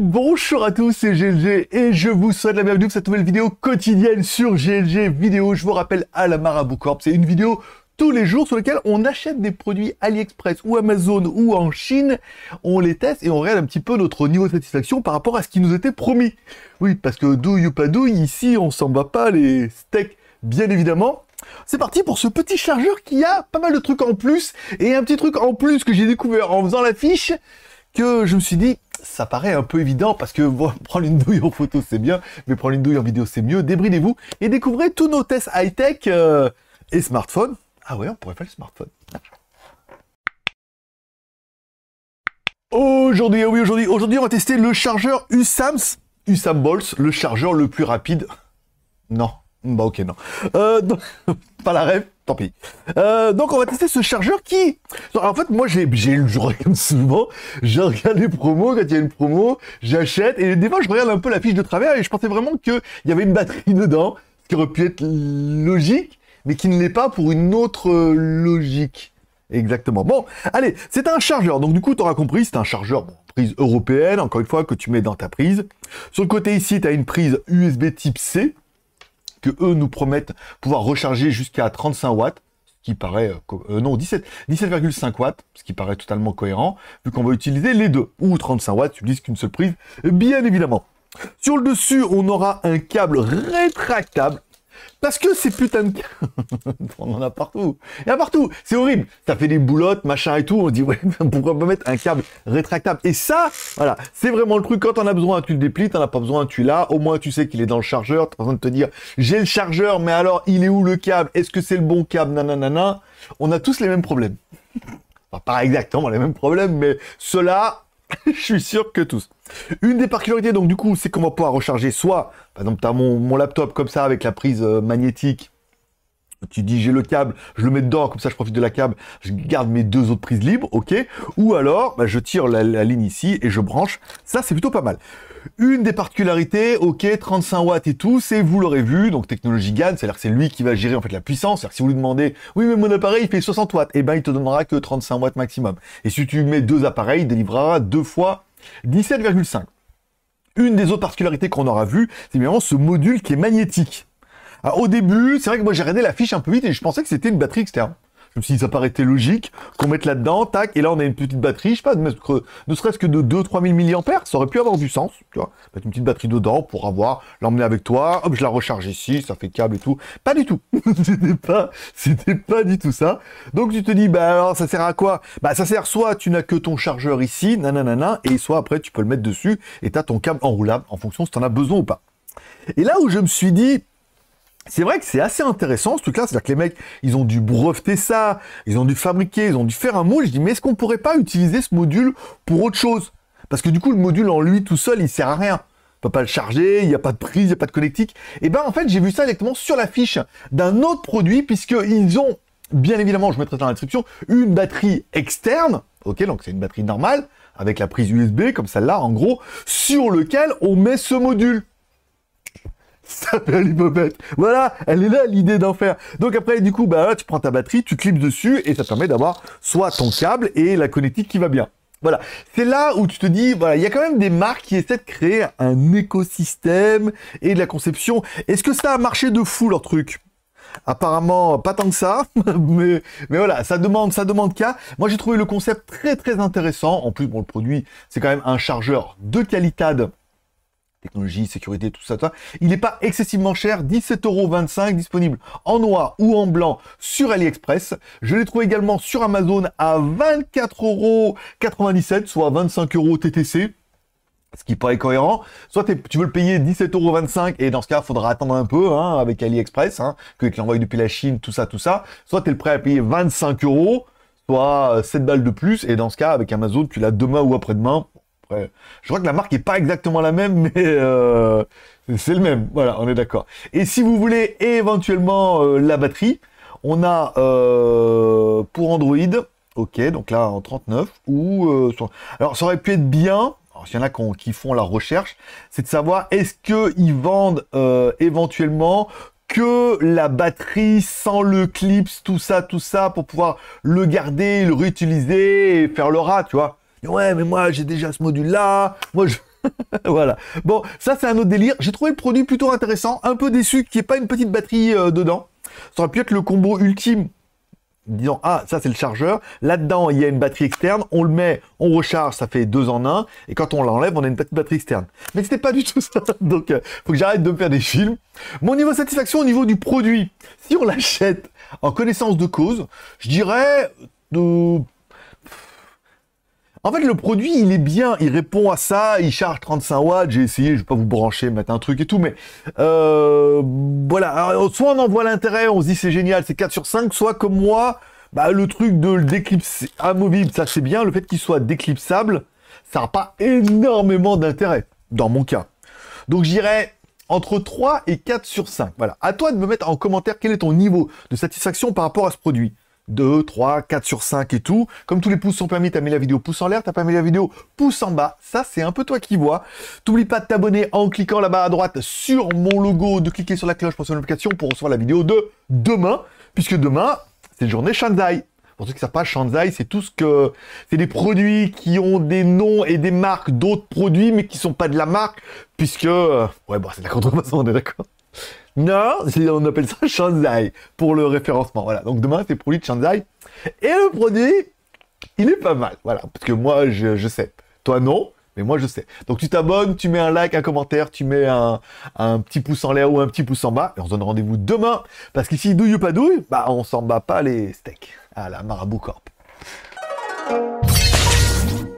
Bonjour à tous, c'est GLG et je vous souhaite la bienvenue pour cette nouvelle vidéo quotidienne sur GLG Vidéo. Je vous rappelle à la Marabout Corp, c'est une vidéo tous les jours sur laquelle on achète des produits AliExpress ou Amazon ou en Chine, on les teste et on regarde un petit peu notre niveau de satisfaction par rapport à ce qui nous était promis. Oui, parce que douille ou pas ici on s'en va pas les steaks, bien évidemment. C'est parti pour ce petit chargeur qui a pas mal de trucs en plus, et un petit truc en plus que j'ai découvert en faisant l'affiche que je me suis dit, ça paraît un peu évident, parce que prendre une douille en photo c'est bien, mais prendre une douille en vidéo c'est mieux, débridez-vous, et découvrez tous nos tests high-tech euh, et smartphone. Ah ouais, on pourrait faire le smartphone. Aujourd'hui, ah oui, aujourd'hui, aujourd'hui, on va tester le chargeur USAMS, USAM Bolts, le chargeur le plus rapide. Non, Mm, bah ok, non. Euh, pas la rêve, tant pis. Euh, donc on va tester ce chargeur qui... en fait, moi, j'ai, le je regarde souvent, je regarde les promos, quand il y a une promo, j'achète, et des fois, je regarde un peu la fiche de travers, et je pensais vraiment qu'il y avait une batterie dedans, ce qui aurait pu être logique, mais qui ne l'est pas pour une autre euh, logique. Exactement. Bon, allez, c'est un chargeur. Donc du coup, tu auras compris, c'est un chargeur prise européenne, encore une fois, que tu mets dans ta prise. Sur le côté ici, tu as une prise USB type C, que eux nous promettent pouvoir recharger jusqu'à 35 watts qui paraît euh, euh, non 17 17,5 watts, ce qui paraît totalement cohérent vu qu'on va utiliser les deux ou 35 watts, tu qu'une seule prise, bien évidemment. Sur le dessus, on aura un câble rétractable parce que c'est putain de... on en a partout. Et partout. C'est horrible. Ça fait des boulottes, machin et tout. On dit, ouais, pourquoi pas mettre un câble rétractable Et ça, voilà, c'est vraiment le truc. Quand t'en as besoin, tu le déplies. T'en as pas besoin, tu l'as. Au moins, tu sais qu'il est dans le chargeur. en train de te dire, j'ai le chargeur, mais alors, il est où le câble Est-ce que c'est le bon câble Nanana. On a tous les mêmes problèmes. pas exactement les mêmes problèmes, mais cela... là je suis sûr que tous. Une des particularités, donc, du coup, c'est qu'on va pouvoir recharger soit, par exemple, mon, mon, laptop comme ça avec la prise euh, magnétique tu dis j'ai le câble, je le mets dedans, comme ça je profite de la câble, je garde mes deux autres prises libres, ok Ou alors bah, je tire la, ligne ici et je branche, ça c'est plutôt pas mal. Une des particularités, ok, 35 watts et tout, c'est vous l'aurez vu, donc technologie GAN, c'est-à-dire que c'est lui qui va gérer en fait la puissance, c'est-à-dire que si vous lui demandez, oui mais mon appareil il fait 60 watts, et eh ben il te donnera que 35 watts maximum. Et si tu mets deux appareils, il délivrera deux fois 17,5. Une des autres particularités qu'on aura vu, c'est évidemment ce module qui est magnétique. Ah, au début, c'est vrai que moi j'ai regardé la fiche un peu vite et je pensais que c'était une batterie externe. Je me suis dit, ça paraissait logique qu'on mette là-dedans, tac, et là on a une petite batterie, je sais pas, ne serait-ce que de 2-3 000 mAh, ça aurait pu avoir du sens, tu vois. Mettre une petite batterie dedans pour avoir, l'emmener avec toi, hop, je la recharge ici, ça fait câble et tout. Pas du tout. c'était pas, c'était pas du tout ça. Donc tu te dis, bah alors ça sert à quoi Bah ça sert soit tu n'as que ton chargeur ici, nanana, et soit après tu peux le mettre dessus et tu as ton câble enroulable en fonction si t'en as besoin ou pas. Et là où je me suis dit, c'est vrai que c'est assez intéressant ce truc-là, c'est-à-dire que les mecs, ils ont dû breveter ça, ils ont dû fabriquer, ils ont dû faire un moule. Je dis, mais est-ce qu'on pourrait pas utiliser ce module pour autre chose Parce que du coup, le module en lui tout seul, il sert à rien. On peut pas le charger, il n'y a pas de prise, il n'y a pas de connectique. Et eh ben en fait, j'ai vu ça directement sur la fiche d'un autre produit, puisqu'ils ont, bien évidemment, je mettrai ça dans la description, une batterie externe, ok, donc c'est une batterie normale, avec la prise USB comme celle-là, en gros, sur lequel on met ce module. s'appelle Bobette. Voilà, elle est là l'idée d'en faire. Donc après, du coup, bah, tu prends ta batterie, tu clips dessus et ça te permet d'avoir soit ton câble et la connectique qui va bien. Voilà, c'est là où tu te dis, voilà, il y a quand même des marques qui essaient de créer un écosystème et de la conception. Est-ce que ça a marché de fou leur truc Apparemment, pas tant que ça, mais, mais voilà, ça demande, ça demande cas. Moi, j'ai trouvé le concept très très intéressant. En plus, bon, le produit, c'est quand même un chargeur de qualité technologie, sécurité, tout ça, tout ça. Il n'est pas excessivement cher, 17,25€ disponible en noir ou en blanc sur AliExpress. Je l'ai trouvé également sur Amazon à 24,97€, soit 25 euros TTC. Ce qui paraît cohérent. Soit tu veux le payer 17,25€ et dans ce cas, il faudra attendre un peu hein, avec AliExpress, hein, que tu depuis la Chine, tout ça, tout ça. Soit tu es prêt à payer 25 euros soit 7 euh, balles de plus. Et dans ce cas, avec Amazon, tu l'as demain ou après-demain je crois que la marque n'est pas exactement la même, mais euh, c'est le même. Voilà, on est d'accord. Et si vous voulez éventuellement euh, la batterie, on a euh, pour Android, ok, donc là en 39, ou... alors ça aurait pu être bien, s'il y en a qui, font la recherche, c'est de savoir est-ce qu'ils vendent éventuellement que la batterie sans le clips, tout ça, tout ça, pour pouvoir le garder, le réutiliser et faire le rat, tu vois. Ouais, mais moi, j'ai déjà ce module-là. Moi, je. voilà. Bon, ça, c'est un autre délire. J'ai trouvé le produit plutôt intéressant. Un peu déçu qu'il n'y ait pas une petite batterie euh, dedans. Ça aurait pu être le combo ultime. Disons, ah, ça, c'est le chargeur. Là-dedans, il y a une batterie externe. On le met, on recharge, ça fait deux en un. Et quand on l'enlève, on a une petite batterie externe. Mais c'était pas du tout ça. Donc, euh, faut que j'arrête de faire des films. Mon niveau de satisfaction au niveau du produit. Si on l'achète en connaissance de cause, je dirais de euh, en fait, le produit, il est bien, il répond à ça, il charge 35 watts, j'ai essayé, je vais pas vous brancher, mettre un truc et tout, mais euh, voilà. soit on en voit l'intérêt, on se dit c'est génial, c'est 4 sur 5, soit comme moi, bah, le truc de d'éclipse amovible, ça c'est bien, le fait qu'il soit déclipsable, ça n'a pas énormément d'intérêt, dans mon cas. Donc j'irai entre 3 et 4 sur 5. Voilà. À toi de me mettre en commentaire quel est ton niveau de satisfaction par rapport à ce produit. 2, 3, 4 sur 5 et tout. Comme tous les pouces sont permis, t'as mis la vidéo pouce en l'air, t'as pas mis la vidéo pouce en bas. Ça, c'est un peu toi qui vois. T'oublie pas de t'abonner en cliquant là-bas à droite sur mon logo, de cliquer sur la cloche pour son notification pour recevoir la vidéo de demain, puisque demain, c'est une journée Shanzai. Pour ceux qui ne savent pas, Shanzai, c'est tout ce que... C'est des produits qui ont des noms et des marques d'autres produits, mais qui ne sont pas de la marque, puisque... Euh, ouais, bon, c'est de la contrefaçon, on est d'accord non, on appelle ça Shanzai pour le référencement. Voilà. Donc demain, c'est produit de Shanzai. Et le produit, il est pas mal. Voilà. Parce que moi, je, sais. Toi, non. Mais moi, je sais. Donc tu t'abonnes, tu mets un like, un commentaire, tu mets un, petit pouce en l'air ou un petit pouce en bas. Et on se donne rendez-vous demain. Parce qu'ici, douille ou pas douille, bah, on s'en bat pas les steaks. À la Marabout Corp.